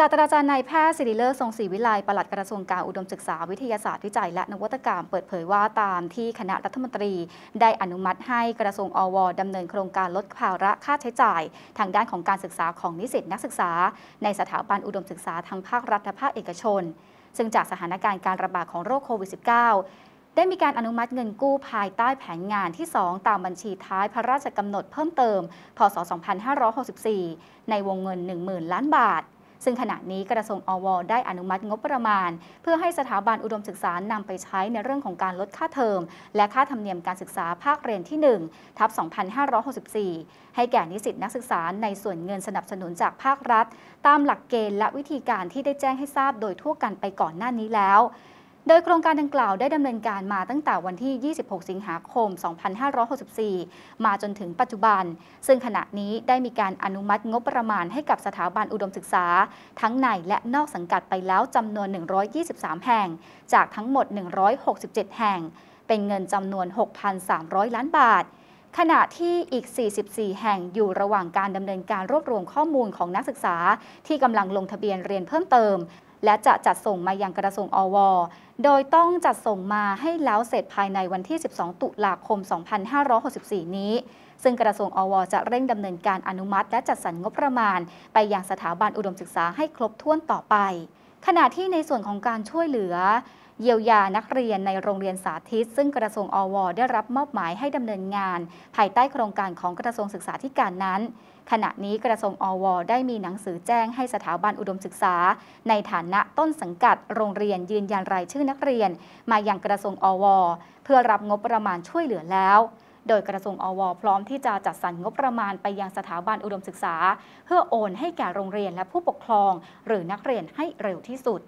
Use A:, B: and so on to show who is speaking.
A: ศาสตราจารย์นายแพทย์สิริเลิศทรงศรีวิไลปลัดกระทรวงการอุดมศึกษาวิทยาศาสตร์ วิจัยและนวัตกรรม เปิดเผยว่าตามที่คณะรัฐมนตรี ได้อนุมัติให้กระทรวงอว ดำเนินโครงการลดภาระค่าใช้จ่าย ทางด้านของการศึกษาของนิสิตนักศึกษาในสถาบันอุดมศึกษาทั้งภาครัฐและภาคเอกชน ซึ่งจากสถานการณ์การระบาดของโรคโควิด -19 ได้มีการอนุมัติเงินกู้ภายใต้แผนงานที่ 2 ตามบัญชีท้ายพระราชกำหนดเพิ่มเติม พศ2564 ในวงเงิน 10,000 ล้านบาทซึ่งขณะนี้กระทรวงอว ได้อนุมัติงบประมาณ เพื่อให้สถาบันอุดมศึกษานำไปใช้ในเรื่องของการลดค่าเทอม และค่าธรรมเนียมการศึกษาภาคเรียนที่ 1ทับ 2564 ให้แก่นิสิตนักศึกษาในส่วนเงินสนับสนุนจากภาครัฐ ตามหลักเกณฑ์และวิธีการที่ได้แจ้งให้ทราบโดยทั่วกันไปก่อนหน้านี้แล้วโดยโครงการดังกล่าวได้ดำเนินการมาตั้งแต่วันที่ 26 สิงหาคม 2564 มาจนถึงปัจจุบัน ซึ่งขณะนี้ได้มีการอนุมัติงบประมาณให้กับสถาบันอุดมศึกษา ทั้งในและนอกสังกัดไปแล้วจำนวน 123 แห่ง จากทั้งหมด 167 แห่ง เป็นเงินจำนวน 6,300 ล้านบาท ขณะที่อีก 44 แห่งอยู่ระหว่างการดำเนินการรวบรวมข้อมูลของนักศึกษา ที่กำลังลงทะเบียนเรียนเพิ่มเติมและจะจัดส่งมายังกระทรวงอว โดยต้องจัดส่งมาให้แล้วเสร็จภายในวันที่ 12 ตุลาคม 2564 นี้ ซึ่งกระทรวงอวจะเร่งดำเนินการอนุมัติและจัดสรรงบประมาณ ไปยังสถาบันอุดมศึกษาให้ครบถ้วนต่อไป ขณะที่ในส่วนของการช่วยเหลือเยียวยานักเรียนในโรงเรียนสาธิต ซึ่งกระทรวงอว ได้รับมอบหมายให้ ดำเนินงาน ภายใต้โครงการของกระทรวงศึกษาธิการนั้น ขณะนี้กระทรวงอว ได้มีหนังสือแจ้งให้สถาบันอุดมศึกษา ในฐานะต้นสังกัดโรงเรียนยืนยันรายชื่อนักเรียน มาอย่างกระทรวงอวเพื่อรับงบประมาณช่วยเหลือแล้ว โดยกระทรวงอวพร้อมที่จะจัดสรรงบประมาณไปยังสถาบันอุดมศึกษา เพื่อโอน ให้แก่โรงเรียนและผู้ปกครอง หรือนักเรียนให้เร็วที่สุด